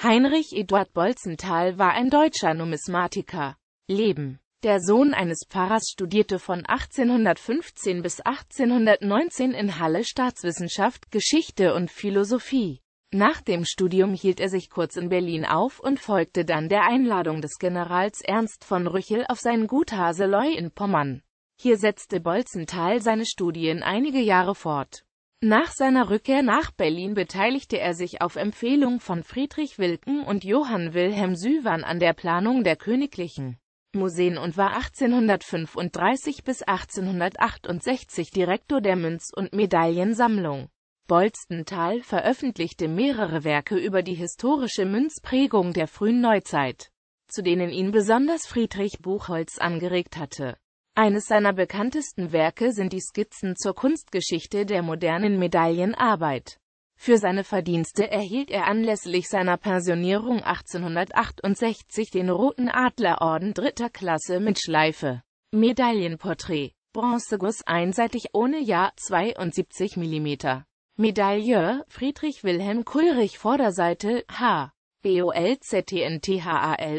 Heinrich Eduard Bolzenthal war ein deutscher Numismatiker. Leben der Sohn eines Pfarrers studierte von 1815 bis 1819 in Halle Staatswissenschaft, Geschichte und Philosophie. Nach dem Studium hielt er sich kurz in Berlin auf und folgte dann der Einladung des Generals Ernst von Rüchel auf sein Gut Haseloy in Pommern. Hier setzte Bolzenthal seine Studien einige Jahre fort. Nach seiner Rückkehr nach Berlin beteiligte er sich auf Empfehlung von Friedrich Wilken und Johann Wilhelm Süwan an der Planung der königlichen Museen und war 1835 bis 1868 Direktor der Münz- und Medaillensammlung. Bolstenthal veröffentlichte mehrere Werke über die historische Münzprägung der frühen Neuzeit, zu denen ihn besonders Friedrich Buchholz angeregt hatte eines seiner bekanntesten Werke sind die Skizzen zur Kunstgeschichte der modernen Medaillenarbeit. Für seine Verdienste erhielt er anlässlich seiner Pensionierung 1868 den Roten Adlerorden dritter Klasse mit Schleife. Medaillenporträt Bronzeguss einseitig ohne Jahr 72 mm. Medailleur Friedrich Wilhelm Kulrich Vorderseite H. BOL ZTN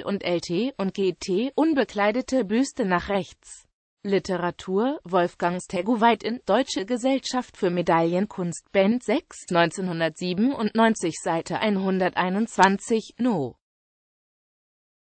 und LT und GT unbekleidete Büste nach rechts. Literatur, Wolfgang Stegoweit in Deutsche Gesellschaft für Medaillenkunst, Band 6, 1997, Seite 121, No.